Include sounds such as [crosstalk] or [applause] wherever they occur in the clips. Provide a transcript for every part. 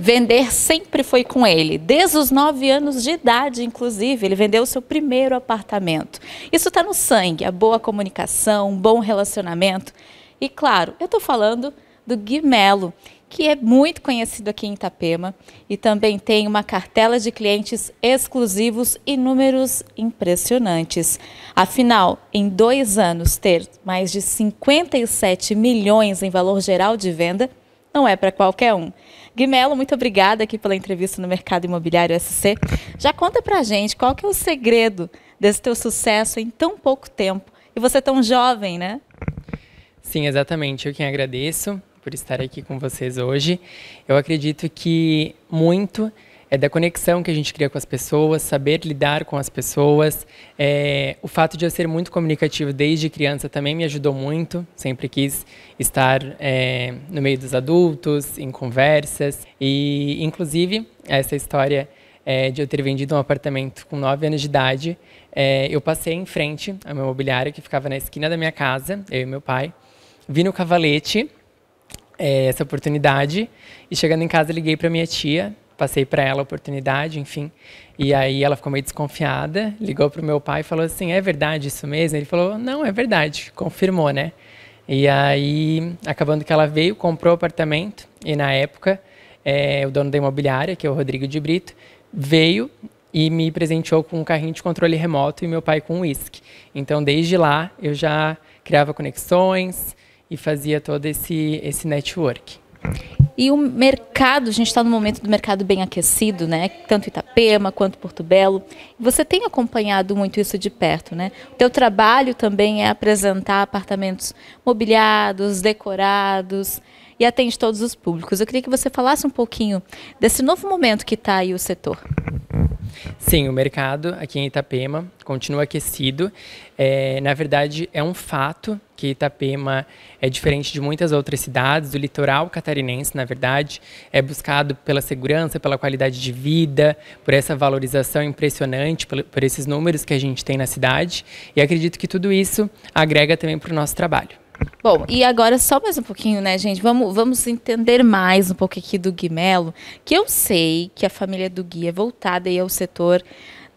Vender sempre foi com ele, desde os nove anos de idade, inclusive. Ele vendeu o seu primeiro apartamento. Isso está no sangue, a boa comunicação, um bom relacionamento. E claro, eu estou falando do Gui que é muito conhecido aqui em Itapema e também tem uma cartela de clientes exclusivos e números impressionantes. Afinal, em dois anos, ter mais de 57 milhões em valor geral de venda não é para qualquer um. Guimelo, muito obrigada aqui pela entrevista no Mercado Imobiliário SC. Já conta pra gente qual que é o segredo desse teu sucesso em tão pouco tempo. E você é tão jovem, né? Sim, exatamente. Eu quem agradeço por estar aqui com vocês hoje. Eu acredito que muito é da conexão que a gente cria com as pessoas, saber lidar com as pessoas. É, o fato de eu ser muito comunicativo desde criança também me ajudou muito. Sempre quis estar é, no meio dos adultos, em conversas. E, inclusive, essa história é, de eu ter vendido um apartamento com 9 anos de idade, é, eu passei em frente à minha mobiliária que ficava na esquina da minha casa, eu e meu pai. Vi no cavalete é, essa oportunidade e chegando em casa liguei para minha tia passei para ela a oportunidade, enfim. E aí ela ficou meio desconfiada, ligou pro meu pai e falou assim: "É verdade isso mesmo?" Ele falou: "Não, é verdade", confirmou, né? E aí, acabando que ela veio, comprou o apartamento e na época é, o dono da imobiliária, que é o Rodrigo de Brito, veio e me presenteou com um carrinho de controle remoto e meu pai com um uísque. Então, desde lá, eu já criava conexões e fazia todo esse, esse network. E o mercado, a gente está no momento do mercado bem aquecido, né? Tanto Itapema quanto Porto Belo. Você tem acompanhado muito isso de perto, né? O teu trabalho também é apresentar apartamentos mobiliados, decorados e atende todos os públicos. Eu queria que você falasse um pouquinho desse novo momento que está aí o setor. Sim, o mercado aqui em Itapema continua aquecido. É, na verdade, é um fato que Itapema é diferente de muitas outras cidades, do litoral catarinense, na verdade, é buscado pela segurança, pela qualidade de vida, por essa valorização impressionante, por, por esses números que a gente tem na cidade. E acredito que tudo isso agrega também para o nosso trabalho. Bom, e agora só mais um pouquinho, né, gente? Vamos, vamos entender mais um pouco aqui do Guimelo, que eu sei que a família do Gui é voltada aí ao setor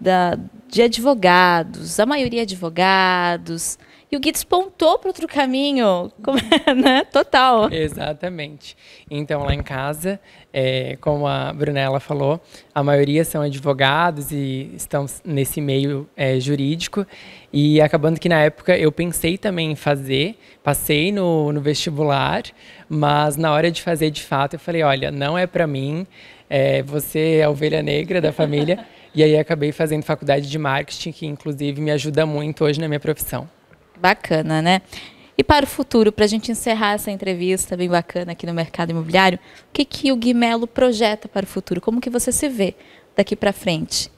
da, de advogados, a maioria advogados. E o Gui despontou para outro caminho, [laughs] né? Total. Exatamente. Então, lá em casa, é, como a Brunella falou, a maioria são advogados e estão nesse meio é, jurídico. E acabando que na época eu pensei também em fazer, passei no, no vestibular, mas na hora de fazer de fato eu falei: olha, não é para mim, é, você é a ovelha negra da família. [laughs] E aí acabei fazendo faculdade de marketing, que inclusive me ajuda muito hoje na minha profissão. Bacana, né? E para o futuro, para a gente encerrar essa entrevista bem bacana aqui no mercado imobiliário, o que, que o Guimelo projeta para o futuro? Como que você se vê daqui para frente?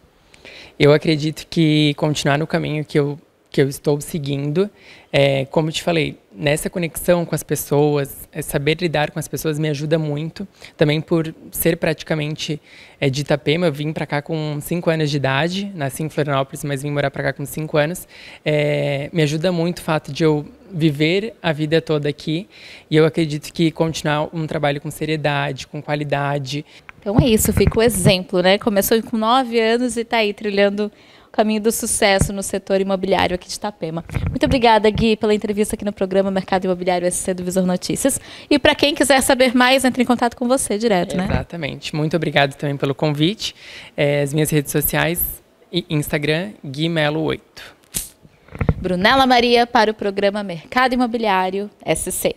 Eu acredito que continuar no caminho que eu que eu estou seguindo. É, como te falei, nessa conexão com as pessoas, é, saber lidar com as pessoas me ajuda muito. Também por ser praticamente é, de Itapema, eu vim para cá com 5 anos de idade, nasci em Florianópolis, mas vim morar para cá com 5 anos. É, me ajuda muito o fato de eu viver a vida toda aqui e eu acredito que continuar um trabalho com seriedade, com qualidade. Então é isso, fica o exemplo, né? Começou com 9 anos e está aí trilhando caminho do sucesso no setor imobiliário aqui de Itapema. Muito obrigada, Gui, pela entrevista aqui no programa Mercado Imobiliário SC do Visor Notícias. E para quem quiser saber mais, entre em contato com você direto, né? Exatamente. Muito obrigado também pelo convite. É, as minhas redes sociais, Instagram, Gui Melo 8. Brunella Maria para o programa Mercado Imobiliário SC.